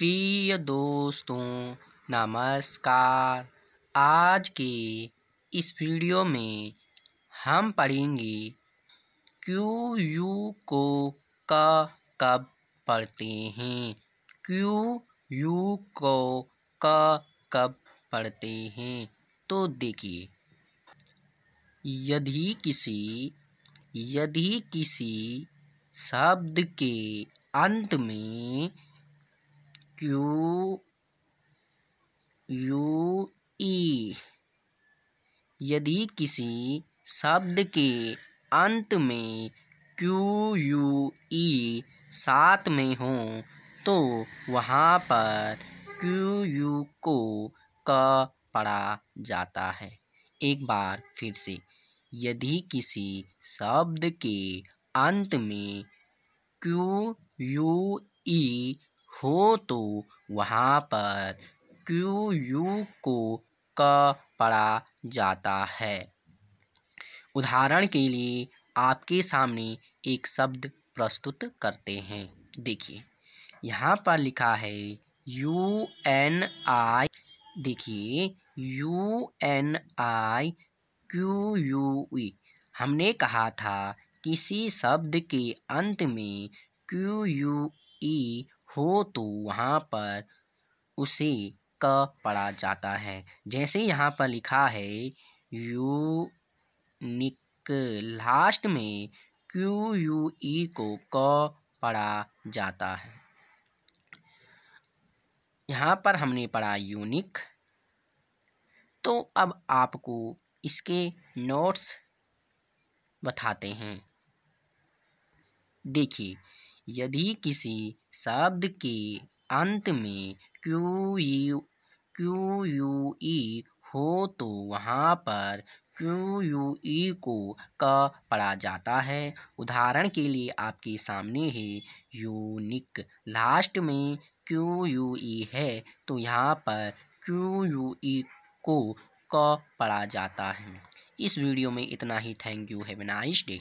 प्रिय दोस्तों नमस्कार आज के इस वीडियो में हम पढ़ेंगे क्यू यू को क कब पढ़ते हैं क्यू यू को क कब पढ़ते हैं तो देखिए यदि किसी यदि किसी शब्द के अंत में क्यू यू ई यदि किसी शब्द के अंत में क्यू यू ई साथ में हो तो वहाँ पर क्यू यू को क पढ़ा जाता है एक बार फिर से यदि किसी शब्द के अंत में क्यू यू ई हो तो वहाँ पर क्यू यू को क पढ़ा जाता है उदाहरण के लिए आपके सामने एक शब्द प्रस्तुत करते हैं देखिए यहाँ पर लिखा है यू एन आई देखिए U N I Q U E हमने कहा था किसी शब्द के अंत में क्यू यू ई हो तो वहाँ पर उसे क पढ़ा जाता है जैसे यहाँ पर लिखा है यूनिक लास्ट में क्यू यू ई को क पढ़ा जाता है यहाँ पर हमने पढ़ा यूनिक तो अब आपको इसके नोट्स बताते हैं देखिए यदि किसी शब्द के अंत में Q E Q U E हो तो वहाँ पर क्यू यू ई को क पढ़ा जाता है उदाहरण के लिए आपके सामने है यूनिक लास्ट में क्यू यू ई है तो यहाँ पर क्यू यू ई को क पढ़ा जाता है इस वीडियो में इतना ही thank you have nice day